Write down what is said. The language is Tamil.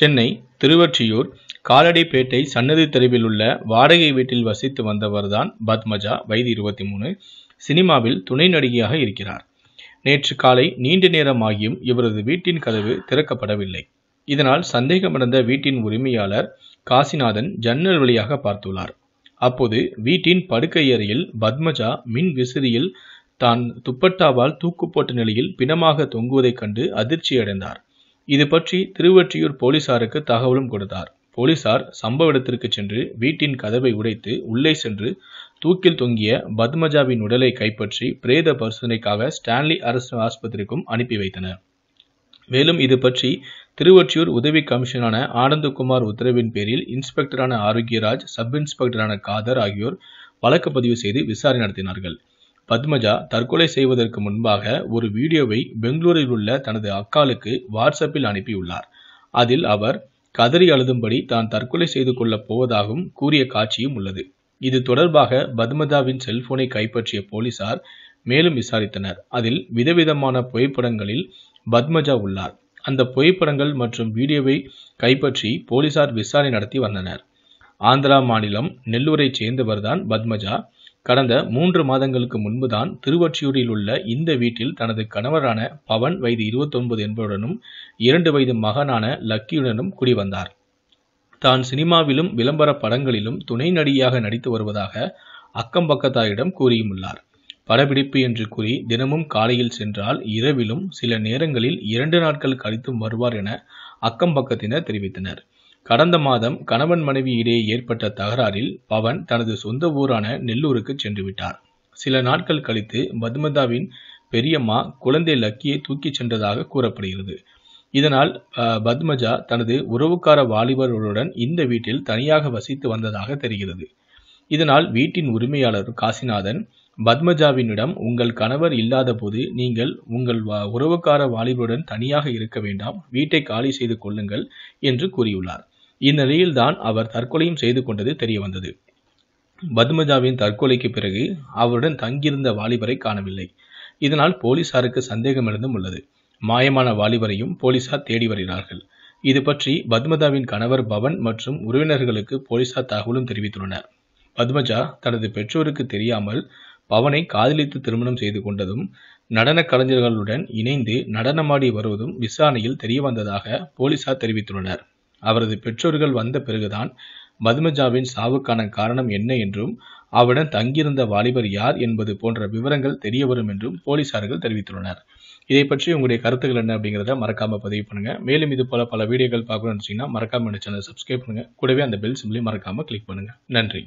சென்னை திருவொற்றியூர் காலடிப்பேட்டை சன்னதி தெருவில் உள்ள வாடகை வீட்டில் வசித்து வந்தவர்தான் பத்மஜா வயது இருபத்தி மூணு சினிமாவில் துணை நடிகையாக இருக்கிறார் நேற்று காலை நீண்ட நேரமாகியும் இவரது வீட்டின் கதவு திறக்கப்படவில்லை இதனால் சந்தேகமடைந்த வீட்டின் உரிமையாளர் காசிநாதன் ஜன்னல் வழியாக பார்த்துள்ளார் அப்போது வீட்டின் படுக்கை அறையில் பத்மஜா மின் விசிறியில் தான் துப்பட்டாவால் தூக்கு போட்ட நிலையில் பிணமாக தொங்குவதைக் கண்டு அதிர்ச்சியடைந்தார் இது பற்றி திருவொற்றியூர் போலீசாருக்கு தகவலும் கொடுத்தார் போலீசார் சம்பவ இடத்திற்கு சென்று வீட்டின் கதவை உடைத்து உள்ளே சென்று தூக்கில் தொங்கிய பத்மஜாவின் உடலை கைப்பற்றி பிரேத பரிசோதனைக்காக ஸ்டான்லி அரசு ஆஸ்பத்திரிக்கும் அனுப்பி வைத்தனர் மேலும் இது பற்றி திருவொற்றியூர் உதவி கமிஷனரான ஆனந்தகுமார் உத்தரவின் பேரில் இன்ஸ்பெக்டரான ஆரோக்கியராஜ் சப் இன்ஸ்பெக்டரான காதர் ஆகியோர் வழக்கு பதிவு செய்து விசாரணை நடத்தினார்கள் பத்மஜா தற்கொலை செய்வதற்கு முன்பாக ஒரு வீடியோவை பெங்களூரில் உள்ள தனது அக்காளுக்கு வாட்ஸ்அப்பில் அனுப்பியுள்ளார் அதில் அவர் கதறி அழுதும்படி தான் தற்கொலை செய்து கொள்ளப் போவதாகவும் கூறிய காட்சியும் உள்ளது இது தொடர்பாக பத்மஜாவின் செல்போனை கைப்பற்றிய போலீசார் மேலும் விசாரித்தனர் அதில் விதவிதமான புகைப்படங்களில் பத்மஜா உள்ளார் அந்த புகைப்படங்கள் மற்றும் வீடியோவை கைப்பற்றி போலீசார் விசாரணை நடத்தி வந்தனர் ஆந்திரா மாநிலம் நெல்லூரை சேர்ந்தவர்தான் பத்மஜா கடந்த மூன்று மாதங்களுக்கு முன்புதான் திருவொற்றியூரில் உள்ள இந்த வீட்டில் தனது கணவரான பவன் வயது இருபத்தொன்பது என்பவருடனும் இரண்டு வயது மகனான லக்கியுடனும் குடிவந்தார் தான் சினிமாவிலும் விளம்பர படங்களிலும் துணை நடிகையாக நடித்து வருவதாக அக்கம் பக்கத்தாரிடம் கூறியுள்ளார் படப்பிடிப்பு என்று கூறி தினமும் காலையில் சென்றால் இரவிலும் சில நேரங்களில் இரண்டு நாட்கள் கழித்தும் வருவார் என அக்கம் பக்கத்தினர் தெரிவித்தனர் கடந்த மாதம் கணவன் மனைவி இடையே ஏற்பட்ட தகராறில் பவன் தனது சொந்த ஊரான நெல்லூருக்கு சென்று விட்டார் சில நாட்கள் கழித்து பத்மதாவின் பெரியம்மா குழந்தை லக்கியை தூக்கிச் சென்றதாக கூறப்படுகிறது இதனால் பத்மஜா தனது உறவுக்கார வாலிபர்களுடன் இந்த வீட்டில் தனியாக வசித்து வந்ததாக தெரிகிறது இதனால் வீட்டின் உரிமையாளர் காசிநாதன் பத்மஜாவினிடம் உங்கள் கணவர் இல்லாதபோது நீங்கள் உங்கள் உறவுக்கார வாலிபருடன் தனியாக இருக்க வேண்டாம் வீட்டை காலி செய்து கொள்ளுங்கள் என்று கூறியுள்ளார் இந்நிலையில்தான் அவர் தற்கொலையும் செய்து கொண்டது தெரியவந்தது பத்மஜாவின் தற்கொலைக்கு பிறகு அவருடன் தங்கியிருந்த வாலிபரை காணவில்லை இதனால் போலீசாருக்கு சந்தேகம் எழுந்தும் உள்ளது மாயமான வாலிபரையும் போலீசார் தேடி வருகிறார்கள் இது பற்றி பத்மதாவின் கணவர் பவன் மற்றும் உறவினர்களுக்கு போலீசார் தகவலும் தெரிவித்துள்ளனர் பத்மஜா தனது பெற்றோருக்கு தெரியாமல் பவனை காதலித்து திருமணம் செய்து கொண்டதும் நடன கலைஞர்களுடன் இணைந்து நடனமாடி வருவதும் விசாரணையில் தெரியவந்ததாக போலீசார் தெரிவித்துள்ளனர் அவரது பெற்றோர்கள் வந்த பிறகுதான் மதுமஜாவின் சாவுக்கான காரணம் என்ன என்றும் அவருடன் தங்கியிருந்த வாலிபர் யார் என்பது போன்ற விவரங்கள் தெரிய வரும் என்றும் போலீசார்கள் தெரிவித்துள்ளனர் இதை பற்றி உங்களுடைய கருத்துக்கள் என்ன அப்படிங்கிறத மறக்காம பதிவு பண்ணுங்க மேலும் இது போல பல வீடியோக்கள் பார்க்கணும்னு நினைச்சீங்கன்னா மறக்காம இந்த சேனல் சப்ஸ்கிரைப் பண்ணுங்க கூடவே அந்த பெல் சிம்லையும் மறக்காம கிளிக் பண்ணுங்க நன்றி